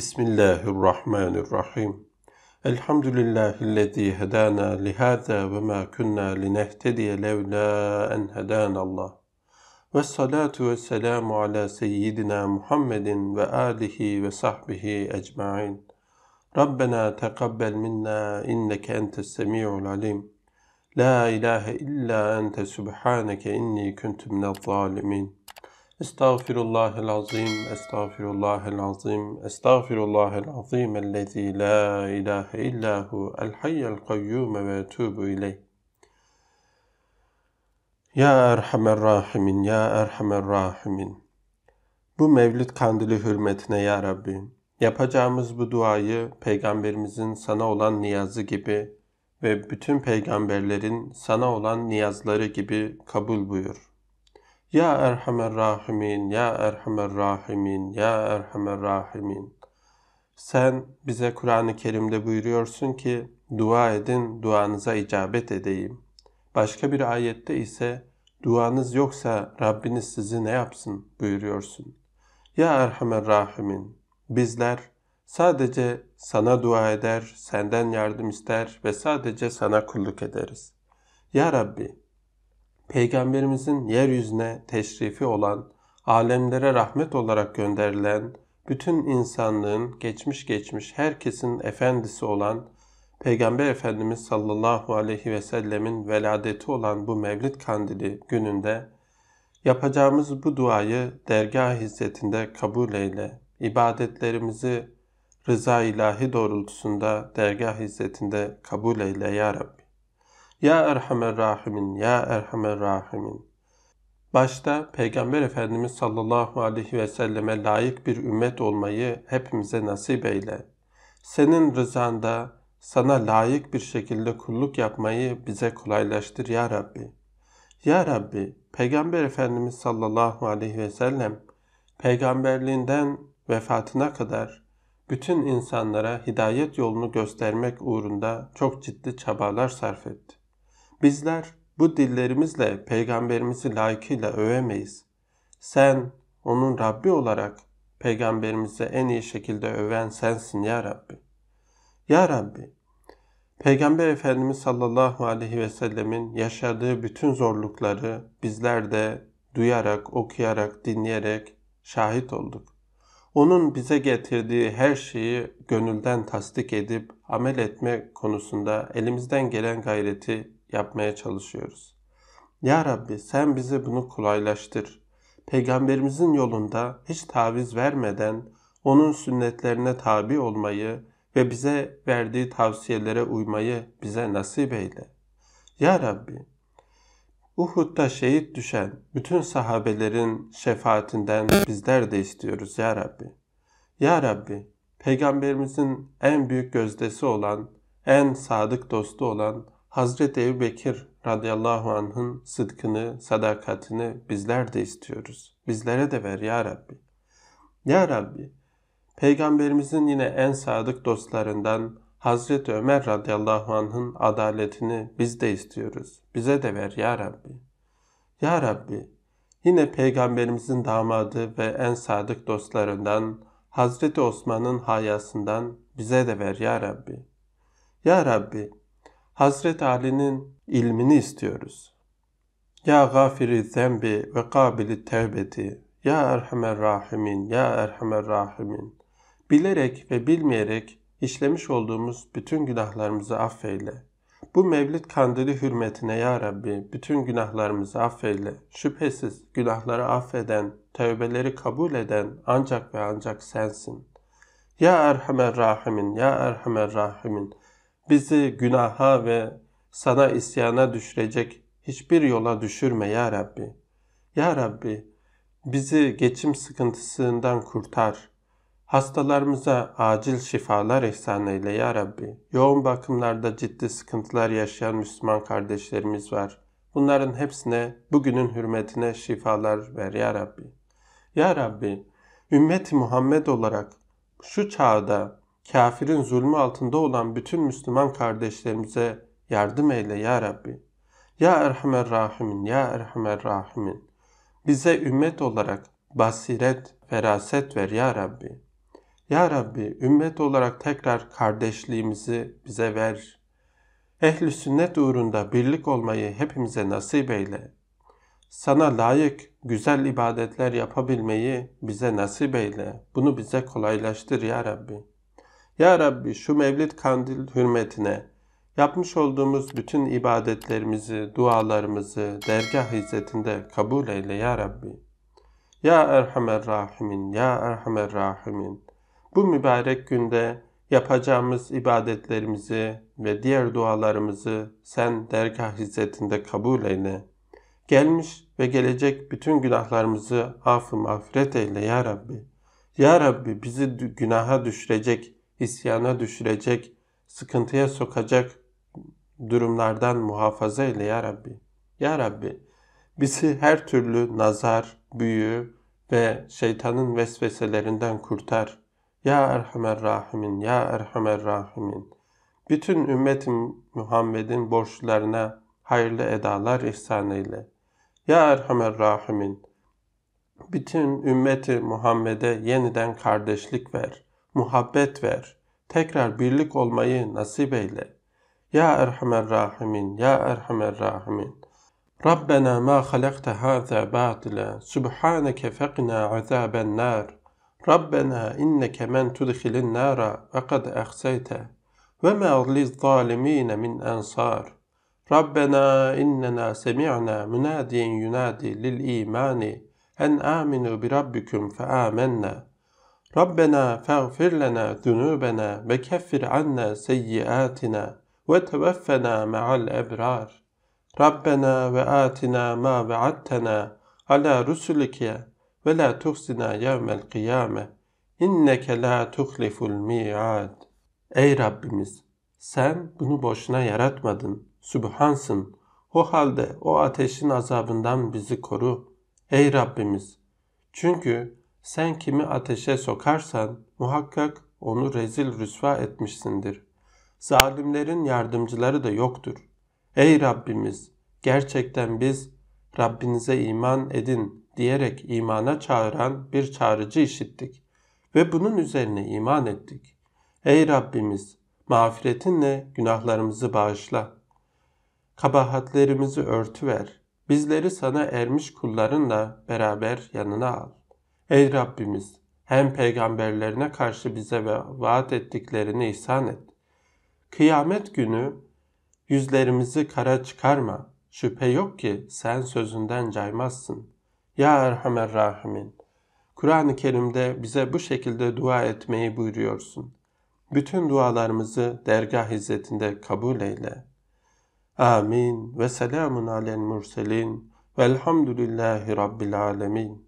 بسم الله الرحمن الرحيم الحمد لله الذي هدانا لهذا وما كنا لنهتدي لولا أن هدانا الله والصلاة والسلام على سيدنا محمد وآله وصحبه أجمعين ربنا تقبل منا إنك أنت السميع العليم لا إله إلا أنت سبحانك إني كنت من الظالمين Estağfirullahel azim, estağfirullahel azim, estağfirullahel azim ellezî la ilahe illahu el hayyel kayyume ve etubu ileyh. Ya Erhamer Rahimin, Ya Erhamer Rahimin. Bu Mevlid Kandili hürmetine Ya Rabbi, yapacağımız bu duayı Peygamberimizin sana olan niyazı gibi ve bütün peygamberlerin sana olan niyazları gibi kabul buyur.'' Ya Erhamer Rahimin, Ya Erhamer Rahimin, Ya Erhamer Rahimin. Sen bize Kur'an-ı Kerim'de buyuruyorsun ki dua edin duanıza icabet edeyim. Başka bir ayette ise duanız yoksa Rabbiniz sizi ne yapsın buyuruyorsun. Ya Erhamer Rahimin bizler sadece sana dua eder, senden yardım ister ve sadece sana kulluk ederiz. Ya Rabbi Peygamberimizin yeryüzüne teşrifi olan, alemlere rahmet olarak gönderilen, bütün insanlığın geçmiş geçmiş herkesin efendisi olan Peygamber Efendimiz sallallahu aleyhi ve sellemin veladeti olan bu Mevlid Kandili gününde yapacağımız bu duayı dergah hizmetinde kabul eyle. İbadetlerimizi rıza ilahi doğrultusunda dergah hizmetinde kabul eyle ya Rabbi. Ya Erhamer Rahimin, Ya Erhamer Rahimin. Başta Peygamber Efendimiz sallallahu aleyhi ve selleme layık bir ümmet olmayı hepimize nasip eyle. Senin rızanda sana layık bir şekilde kulluk yapmayı bize kolaylaştır ya Rabbi. Ya Rabbi, Peygamber Efendimiz sallallahu aleyhi ve sellem peygamberliğinden vefatına kadar bütün insanlara hidayet yolunu göstermek uğrunda çok ciddi çabalar sarf etti. Bizler bu dillerimizle peygamberimizi layıkıyla övemeyiz. Sen onun Rabbi olarak peygamberimizi en iyi şekilde öven sensin ya Rabbi. Ya Rabbi, Peygamber Efendimiz sallallahu aleyhi ve sellemin yaşadığı bütün zorlukları bizler de duyarak, okuyarak, dinleyerek şahit olduk. Onun bize getirdiği her şeyi gönülden tasdik edip amel etme konusunda elimizden gelen gayreti yapmaya çalışıyoruz. Ya Rabbi sen bize bunu kolaylaştır. Peygamberimizin yolunda hiç taviz vermeden onun sünnetlerine tabi olmayı ve bize verdiği tavsiyelere uymayı bize nasip eyle. Ya Rabbi, Uhud'da şehit düşen bütün sahabelerin şefaatinden bizler de istiyoruz Ya Rabbi. Ya Rabbi, Peygamberimizin en büyük gözdesi olan, en sadık dostu olan Hazreti Ebu Bekir radıyallahu anh'ın sıdkını, sadakatini bizler de istiyoruz. Bizlere de ver ya Rabbi. Ya Rabbi, Peygamberimizin yine en sadık dostlarından Hazreti Ömer radıyallahu anh'ın adaletini biz de istiyoruz. Bize de ver ya Rabbi. Ya Rabbi, yine Peygamberimizin damadı ve en sadık dostlarından Hazreti Osman'ın hayasından bize de ver ya Rabbi. Ya Rabbi, Hazret Ali'nin ilmini istiyoruz. Ya gafiri zembi ve kabili tevbeti, ya erhamer rahimin, ya erhamer rahimin. Bilerek ve bilmeyerek işlemiş olduğumuz bütün günahlarımızı affeyle. Bu mevlid kandili hürmetine ya Rabbi bütün günahlarımızı affeyle. Şüphesiz günahları affeden, tövbeleri kabul eden ancak ve ancak sensin. Ya Erhamer Rahimin, Ya Erhamer Rahimin. Bizi günaha ve sana isyana düşürecek hiçbir yola düşürme ya Rabbi. Ya Rabbi bizi geçim sıkıntısından kurtar. Hastalarımıza acil şifalar ihsan eyle ya Rabbi. Yoğun bakımlarda ciddi sıkıntılar yaşayan Müslüman kardeşlerimiz var. Bunların hepsine bugünün hürmetine şifalar ver ya Rabbi. Ya Rabbi, ümmeti Muhammed olarak şu çağda kafirin zulmü altında olan bütün Müslüman kardeşlerimize yardım eyle ya Rabbi. Ya Erhamer Rahimin, Ya Erhamer Rahimin. Bize ümmet olarak basiret, feraset ver ya Rabbi. Ya Rabbi ümmet olarak tekrar kardeşliğimizi bize ver. Ehli sünnet uğrunda birlik olmayı hepimize nasip eyle. Sana layık güzel ibadetler yapabilmeyi bize nasip eyle. Bunu bize kolaylaştır ya Rabbi. Ya Rabbi şu Mevlid Kandil hürmetine yapmış olduğumuz bütün ibadetlerimizi, dualarımızı dergah hizmetinde kabul eyle ya Rabbi. Ya Erhamer Rahimin, Ya Erhamer Rahimin. Bu mübarek günde yapacağımız ibadetlerimizi ve diğer dualarımızı sen dergah hizmetinde kabul eyle. Gelmiş ve gelecek bütün günahlarımızı affı mağfiret eyle ya Rabbi. Ya Rabbi bizi günaha düşürecek isyana düşürecek, sıkıntıya sokacak durumlardan muhafaza eyle ya Rabbi. Ya Rabbi bizi her türlü nazar, büyü ve şeytanın vesveselerinden kurtar. Ya Erhamer Rahimin, Ya Erhamer Rahimin. Bütün ümmetin Muhammed'in borçlarına hayırlı edalar ihsan eyle. Ya Erhamer Rahimin. Bütün ümmeti Muhammed'e yeniden kardeşlik ver muhabbet ver. Tekrar birlik olmayı nasip eyle. Ya Erhamer Rahimin, Ya Erhamer Rahimin. Rabbena ma halakta haza batila. Subhaneke feqina azaben nar. Rabbena inneke men tudhilin nara ve kad ahsayte. Ve ma lizzalimine min ansar. ربنا إننا lil مناديا En للإيمان bi Rabbikum بربكم فآمنا Rabbena feğfir lena zunubena ve keffir anna seyyiatina ve tevaffena ma'al ebrar. Rabbena ve atina ma vaattena ala rusulike ve la tuhsina yevmel kıyame. İnneke la tuhliful mi'ad. Ey Rabbimiz! Sen bunu boşuna yaratmadın. Sübhansın. O halde o ateşin azabından bizi koru. Ey Rabbimiz! Çünkü sen kimi ateşe sokarsan muhakkak onu rezil rüsva etmişsindir. Zalimlerin yardımcıları da yoktur. Ey Rabbimiz! Gerçekten biz Rabbinize iman edin diyerek imana çağıran bir çağrıcı işittik ve bunun üzerine iman ettik. Ey Rabbimiz! Mağfiretinle günahlarımızı bağışla. Kabahatlerimizi örtüver. Bizleri sana ermiş kullarınla beraber yanına al. Ey Rabbimiz! Hem peygamberlerine karşı bize ve vaat ettiklerini ihsan et. Kıyamet günü yüzlerimizi kara çıkarma. Şüphe yok ki sen sözünden caymazsın. Ya Erhamer Rahimin! Kur'an-ı Kerim'de bize bu şekilde dua etmeyi buyuruyorsun. Bütün dualarımızı dergah hizmetinde kabul eyle. Amin ve selamun alel murselin velhamdülillahi rabbil alemin.